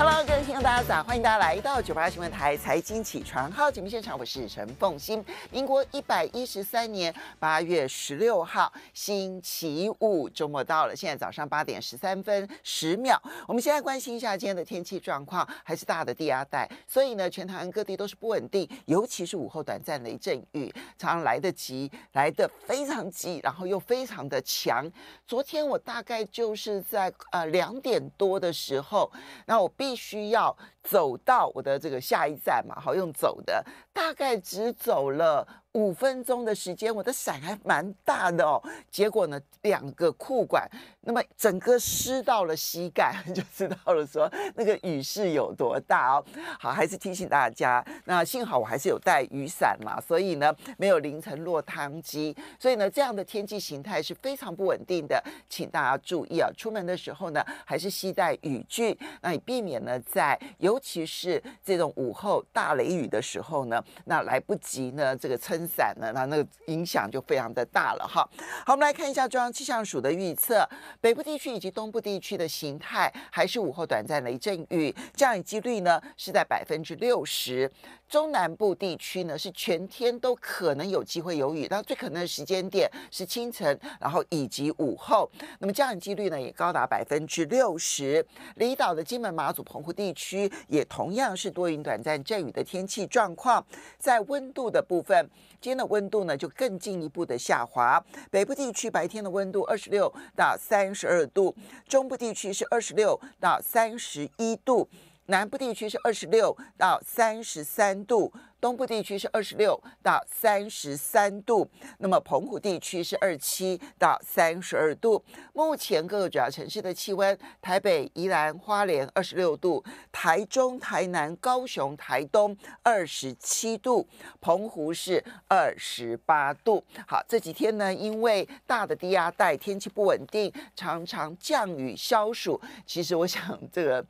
Hello，各位听众大家早，欢迎大家来到九八新闻台财经起床号节目现场，我是陈凤欣。民国一百一十三年八月十六号，星期五，周末到了，现在早上八点十三分十秒。我们现在关心一下今天的天气状况，还是大的低压带，所以呢，全台湾各地都是不稳定，尤其是午后短暂雷阵雨，常常来得急，来得非常急，然后又非常的强。昨天我大概就是在呃两点多的时候，那我必必须要走到我的这个下一站嘛，好用走的，大概只走了。五分钟的时间，我的伞还蛮大的哦。结果呢，两个裤管，那么整个湿到了膝盖，就知道了说那个雨势有多大哦。好，还是提醒大家，那幸好我还是有带雨伞嘛，所以呢没有淋成落汤鸡。所以呢，这样的天气形态是非常不稳定的，请大家注意啊，出门的时候呢还是携带雨具，那也避免呢在尤其是这种午后大雷雨的时候呢，那来不及呢这个撑。散了，那那个影响就非常的大了哈。好，我们来看一下中央气象署的预测，北部地区以及东部地区的形态还是午后短暂雷阵雨，降雨几率呢是在百分之六十。中南部地区呢，是全天都可能有机会有雨，那最可能的时间点是清晨，然后以及午后，那么降雨几率呢也高达百分之六十。离岛的金门、马祖、澎湖地区也同样是多云、短暂阵雨的天气状况。在温度的部分，今天的温度呢就更进一步的下滑。北部地区白天的温度二十六到三十二度，中部地区是二十六到三十一度。南部地区是二十六到三十三度，东部地区是二十六到三十三度，那么澎湖地区是二七到三十二度。目前各个主要城市的气温：台北、宜兰花莲二十六度，台中、台南、高雄、台东二十七度，澎湖是二十八度。好，这几天呢，因为大的低压带，天气不稳定，常常降雨消暑。其实我想这个。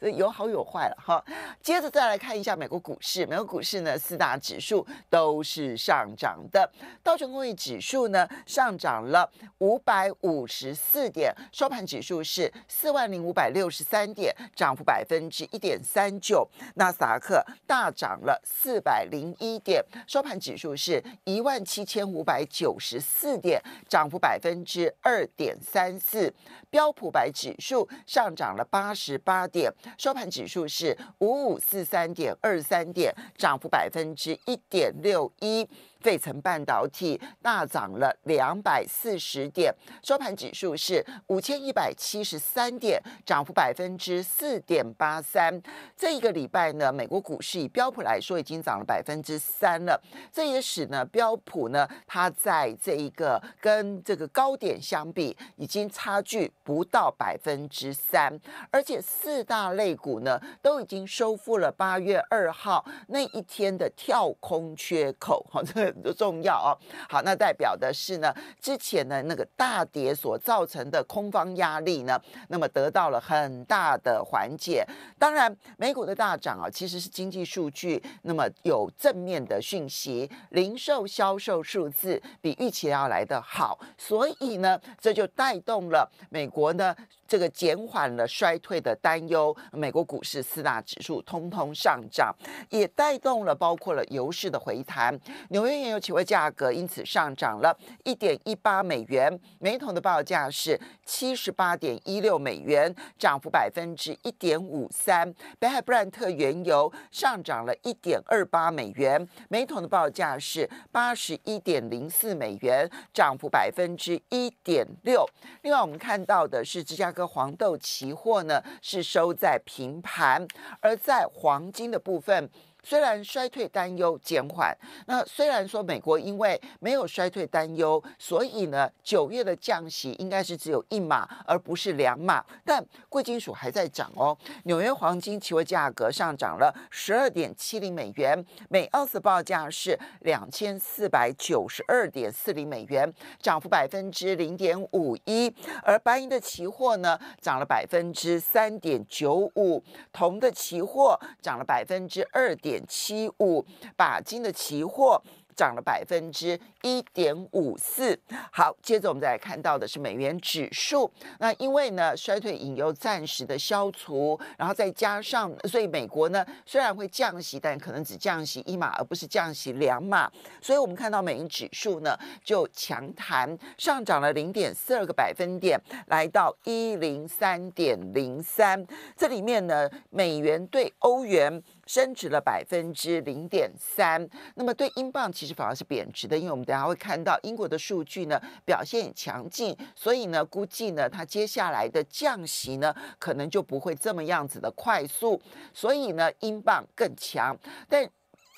有好有坏了哈。接着再来看一下美国股市，美国股市呢四大指数都是上涨的。道琼工业指数呢上涨了五百五十四点，收盘指数是四万零五百六十三点，涨幅百分之一点三九。纳斯达克大涨了四百零一点，收盘指数是一万七千五百九十四点，涨幅百分之二点三四。标普百指数上涨了八十八点。收盘指数是五五四三点二三点，涨幅百分之一点六一。费城半导体大涨了两百四十点，收盘指数是五千一百七十三点，涨幅百分之四点八三。这一个礼拜呢，美国股市以标普来说已经涨了百分之三了，这也使呢标普呢它在这一个跟这个高点相比，已经差距不到百分之三，而且四大类股呢都已经收复了八月二号那一天的跳空缺口。好，这。都重要哦，好，那代表的是呢，之前呢那个大跌所造成的空方压力呢，那么得到了很大的缓解。当然，美股的大涨啊，其实是经济数据那么有正面的讯息，零售销售数字比预期要来的好，所以呢，这就带动了美国呢。这个减缓了衰退的担忧，美国股市四大指数通通上涨，也带动了包括了油市的回弹，纽约原油期货价格因此上涨了一点一八美元，每桶的报价是78.16美元，涨幅1.53。北海布兰特原油上涨了一点二八美元，每桶的报价是81.04美元，涨幅1.6。另外，我们看到的是芝加个黄豆期货呢是收在平盘，而在黄金的部分。虽然衰退担忧减缓，那虽然说美国因为没有衰退担忧，所以呢九月的降息应该是只有一码，而不是两码。但贵金属还在涨哦。纽约黄金期货价格上涨了十二点七零美元，每盎司报价是两千四百九十二点四零美元，涨幅百分之零点五一。而白银的期货呢，涨了百分之三点九五，铜的期货涨了百分之二点。点七五，把金的期货涨了百分之一点五四。好，接着我们再来看到的是美元指数。那因为呢，衰退引诱暂时的消除，然后再加上，所以美国呢虽然会降息，但可能只降息一码，而不是降息两码。所以我们看到美元指数呢就强弹，上涨了零点四二个百分点，来到一零三点零三。这里面呢，美元对欧元。升值了百分之零点三，那么对英镑其实反而是贬值的，因为我们等下会看到英国的数据呢表现也强劲，所以呢估计呢它接下来的降息呢可能就不会这么样子的快速，所以呢英镑更强。但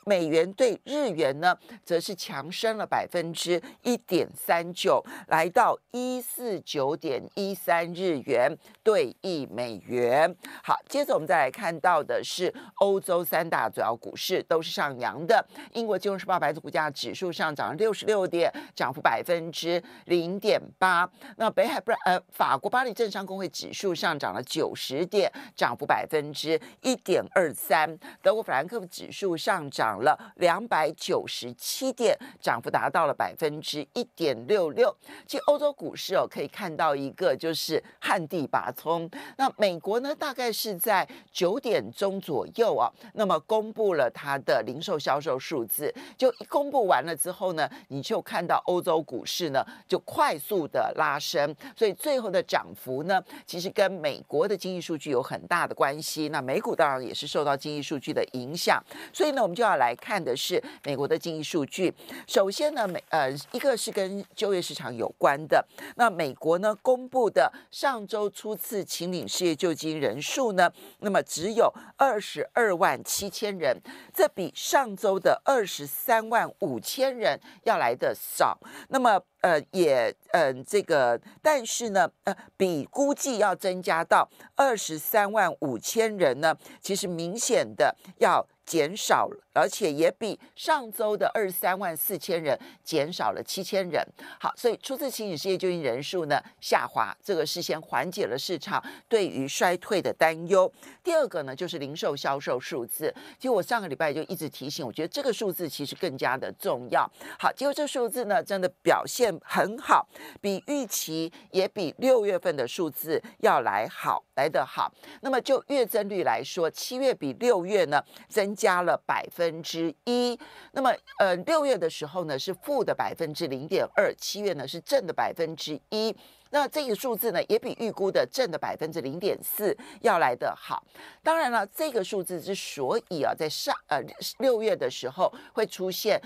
美元对日元呢，则是强升了百分之一点三九，来到一四九点一三日元兑一美元。好，接着我们再来看到的是欧洲三大主要股市都是上扬的。英国金融时报白组股价指数上涨了六十六点，涨幅百分之零点八。那北海不呃，法国巴黎政商工会指数上涨了九十点，涨幅百分之一点二三。德国法兰克福指数上涨。了两百九十七点，涨幅达到了百分之一点六六。其实欧洲股市哦，可以看到一个就是旱地拔葱。那美国呢，大概是在九点钟左右啊，那么公布了它的零售销售数字。就一公布完了之后呢，你就看到欧洲股市呢就快速的拉升。所以最后的涨幅呢，其实跟美国的经济数据有很大的关系。那美股当然也是受到经济数据的影响。所以呢，我们就要来。来看的是美国的经济数据。首先呢，美呃一个是跟就业市场有关的。那美国呢公布的上周初次请领失业救济人数呢，那么只有二十二万七千人，这比上周的二十三万五千人要来的少。那么呃也嗯这个，但是呢呃比估计要增加到二十三万五千人呢，其实明显的要。减少了，而且也比上周的二三万四千人减少了七千人。好，所以初次清请失业救济人数呢下滑，这个事先缓解了市场对于衰退的担忧。第二个呢，就是零售销售数字。其实我上个礼拜就一直提醒，我觉得这个数字其实更加的重要。好，结果这数字呢真的表现很好，比预期也比六月份的数字要来好，来得好。那么就月增率来说，七月比六月呢增。加了百分之一，那么呃六月的时候呢是负的百分之零点二，七月呢是正的百分之一，那这个数字呢也比预估的正的百分之零点四要来的好。当然了，这个数字之所以啊在上呃六月的时候会出现。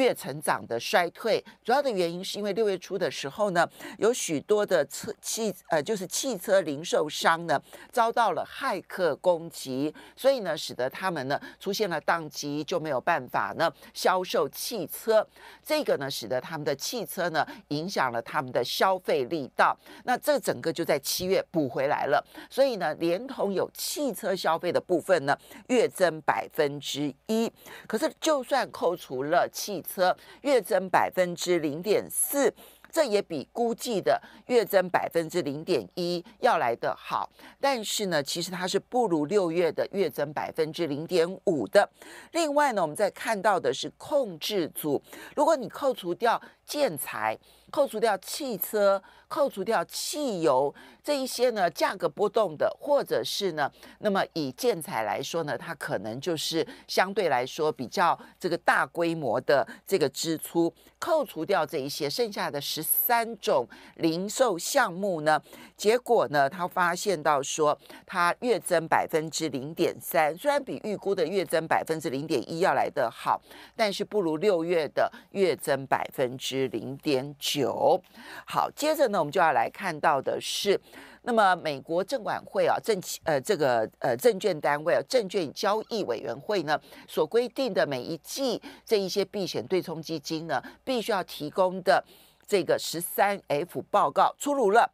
月成长的衰退，主要的原因是因为六月初的时候呢，有许多的车汽呃，就是汽车零售商呢，遭到了骇客攻击，所以呢，使得他们呢出现了宕机，就没有办法呢销售汽车，这个呢，使得他们的汽车呢影响了他们的消费力道。那这整个就在七月补回来了，所以呢，连同有汽车消费的部分呢，月增百分之一。可是就算扣除了汽车月增百分之零点四，这也比估计的月增百分之零点一要来的好。但是呢，其实它是不如六月的月增百分之零点五的。另外呢，我们在看到的是控制组，如果你扣除掉建材，扣除掉汽车。扣除掉汽油这一些呢，价格波动的，或者是呢，那么以建材来说呢，它可能就是相对来说比较这个大规模的这个支出。扣除掉这一些，剩下的十三种零售项目呢，结果呢，他发现到说它月增百分之零点三，虽然比预估的月增百分之零点一要来的好，但是不如六月的月增百分之零点九。好，接着呢。我们就要来看到的是，那么美国证管会啊，证呃这个呃证券单位啊，证券交易委员会呢所规定的每一季这一些避险对冲基金呢，必须要提供的这个十三 F 报告出炉了。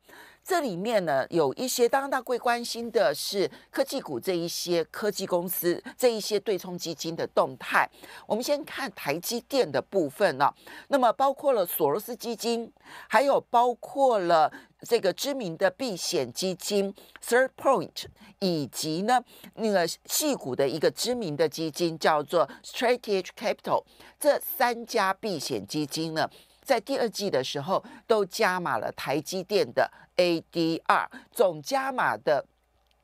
这里面呢有一些，当然大贵关心的是科技股这一些科技公司这一些对冲基金的动态。我们先看台积电的部分呢，那么包括了索罗斯基金，还有包括了这个知名的避险基金 Third Point，以及呢那个细股的一个知名的基金叫做 s t r a t e g e Capital，这三家避险基金呢。在第二季的时候，都加码了台积电的 ADR，总加码的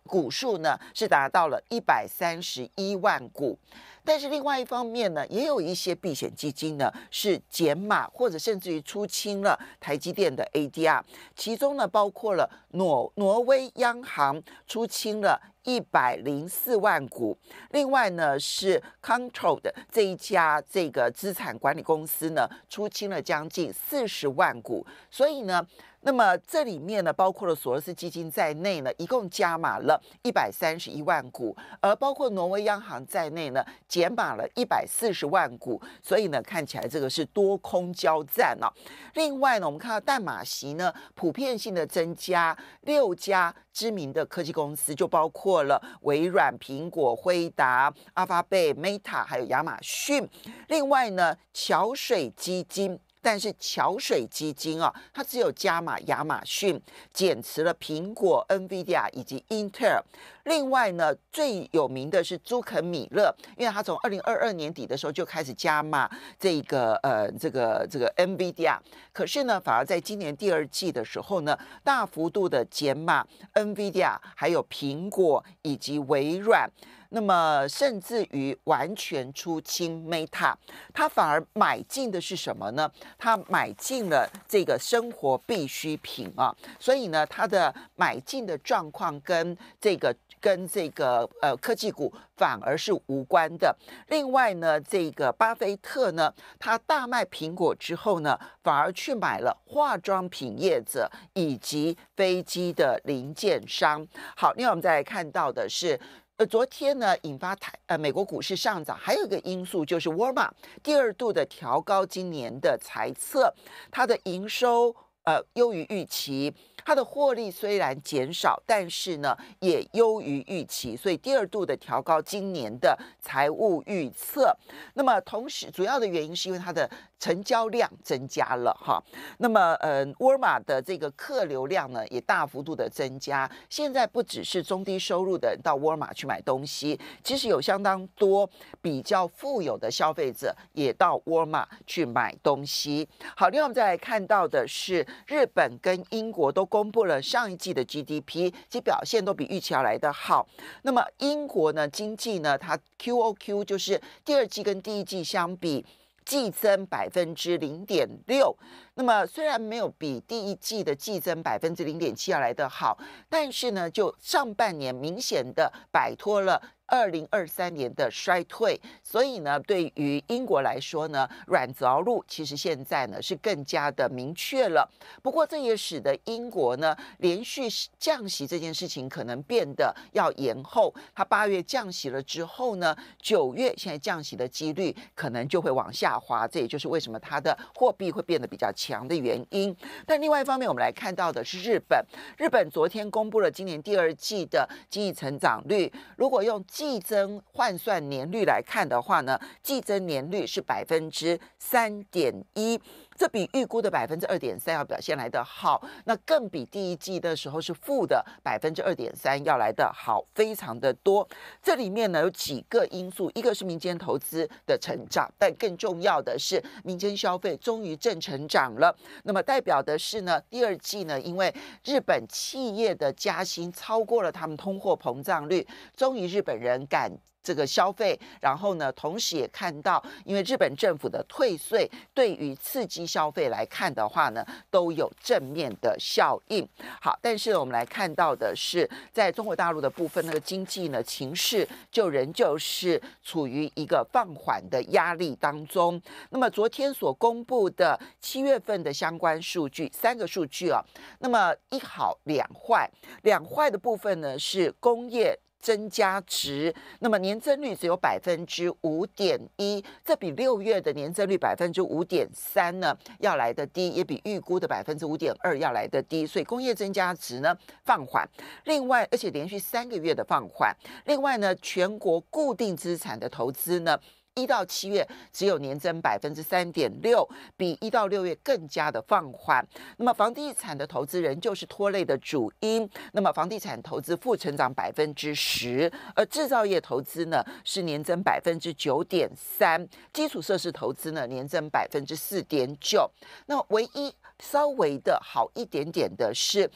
股数呢是达到了一百三十一万股。但是另外一方面呢，也有一些避险基金呢是减码或者甚至于出清了台积电的 ADR，其中呢包括了挪挪威央行出清了一百零四万股，另外呢是 Control 的这一家这个资产管理公司呢出清了将近四十万股，所以呢。那么这里面呢，包括了索罗斯基金在内呢，一共加码了一百三十一万股，而包括挪威央行在内呢，减码了一百四十万股。所以呢，看起来这个是多空交战啊。另外呢，我们看到淡马锡呢，普遍性的增加六家知名的科技公司，就包括了微软、苹果、辉达、阿发贝、Meta，还有亚马逊。另外呢，桥水基金。但是桥水基金啊，它只有加码亚马逊，减持了苹果、NVIDIA 以及 Intel。另外呢，最有名的是朱肯米勒，因为他从二零二二年底的时候就开始加码这个呃这个这个 NVIDIA，可是呢，反而在今年第二季的时候呢，大幅度的减码 NVIDIA，还有苹果以及微软。那么，甚至于完全出清 Meta，他反而买进的是什么呢？他买进了这个生活必需品啊。所以呢，他的买进的状况跟这个跟这个呃科技股反而是无关的。另外呢，这个巴菲特呢，他大卖苹果之后呢，反而去买了化妆品业者以及飞机的零件商。好，另外我们再来看到的是。呃，昨天呢，引发台呃美国股市上涨，还有一个因素就是沃尔玛第二度的调高今年的财测，它的营收呃优于预期。它的获利虽然减少，但是呢也优于预期，所以第二度的调高今年的财务预测。那么同时，主要的原因是因为它的成交量增加了哈。那么，呃，沃尔玛的这个客流量呢也大幅度的增加。现在不只是中低收入的人到沃尔玛去买东西，其实有相当多比较富有的消费者也到沃尔玛去买东西。好，另外我们再来看到的是日本跟英国都。公布了上一季的 GDP，其表现都比预期要来得好。那么英国呢，经济呢，它 QOQ 就是第二季跟第一季相比，季增百分之零点六。那么虽然没有比第一季的季增百分之零点七要来的好，但是呢，就上半年明显的摆脱了。二零二三年的衰退，所以呢，对于英国来说呢，软着陆其实现在呢是更加的明确了。不过这也使得英国呢连续降息这件事情可能变得要延后。它八月降息了之后呢，九月现在降息的几率可能就会往下滑。这也就是为什么它的货币会变得比较强的原因。但另外一方面，我们来看到的是日本，日本昨天公布了今年第二季的经济成长率，如果用。季增换算年率来看的话呢，季增年率是百分之三点一，这比预估的百分之二点三要表现来的好，那更比第一季的时候是负的百分之二点三要来的好，非常的多。这里面呢有几个因素，一个是民间投资的成长，但更重要的是民间消费终于正成长了，那么代表的是呢，第二季呢，因为日本企业的加薪超过了他们通货膨胀率，终于日本人。人敢这个消费，然后呢，同时也看到，因为日本政府的退税对于刺激消费来看的话呢，都有正面的效应。好，但是我们来看到的是，在中国大陆的部分，那个经济呢情势就仍旧是处于一个放缓的压力当中。那么昨天所公布的七月份的相关数据，三个数据啊，那么一好两坏，两坏的部分呢是工业。增加值，那么年增率只有百分之五点一，这比六月的年增率百分之五点三呢要来的低，也比预估的百分之五点二要来的低，所以工业增加值呢放缓，另外而且连续三个月的放缓，另外呢全国固定资产的投资呢。一到七月只有年增百分之三点六，比一到六月更加的放缓。那么房地产的投资仍旧是拖累的主因。那么房地产投资负成长百分之十，而制造业投资呢是年增百分之九点三，基础设施投资呢年增百分之四点九。那唯一稍微的好一点点的是，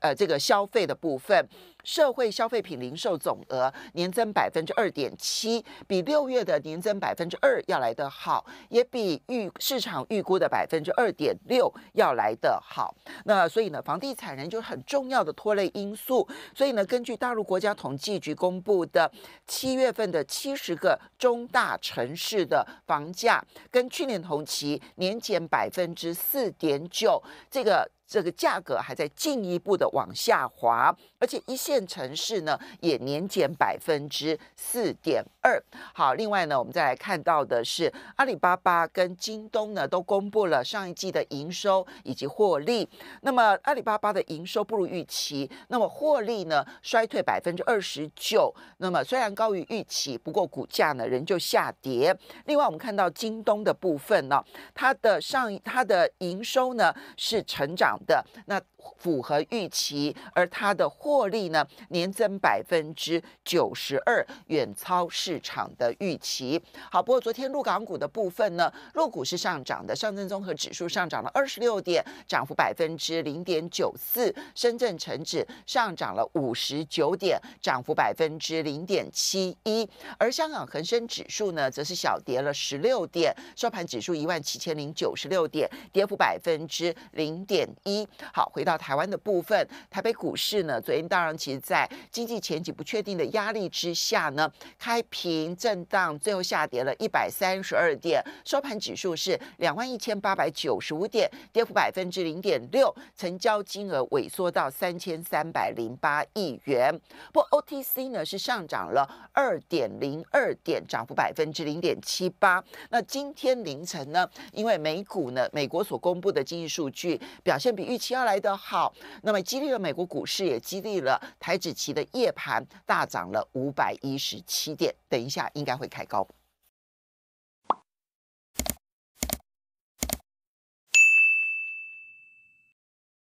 呃，这个消费的部分。社会消费品零售总额年增百分之二点七，比六月的年增百分之二要来得好，也比预市场预估的百分之二点六要来得好。那所以呢，房地产人就是很重要的拖累因素。所以呢，根据大陆国家统计局公布的七月份的七十个中大城市的房价，跟去年同期年减百分之四点九，这个。这个价格还在进一步的往下滑，而且一线城市呢也年减百分之四点二。好，另外呢，我们再来看到的是阿里巴巴跟京东呢都公布了上一季的营收以及获利。那么阿里巴巴的营收不如预期，那么获利呢衰退百分之二十九。那么虽然高于预期，不过股价呢仍旧下跌。另外我们看到京东的部分呢，它的上它的营收呢是成长。的那。符合预期，而它的获利呢，年增百分之九十二，远超市场的预期。好，不过昨天陆港股的部分呢，陆股是上涨的，上证综合指数上涨了二十六点，涨幅百分之零点九四；深圳成指上涨了五十九点，涨幅百分之零点七一。而香港恒生指数呢，则是小跌了十六点，收盘指数一万七千零九十六点，跌幅百分之零点一。好，回。到台湾的部分，台北股市呢？昨天当然其实在经济前景不确定的压力之下呢，开平震荡，最后下跌了一百三十二点，收盘指数是两万一千八百九十五点，跌幅百分之零点六，成交金额萎缩到三千三百零八亿元。不过 OTC 呢是上涨了二点零二点，涨幅百分之零点七八。那今天凌晨呢，因为美股呢，美国所公布的经济数据表现比预期要来的。好，那么激励了美国股市，也激励了台指期的夜盘大涨了五百一十七点，等一下应该会开高。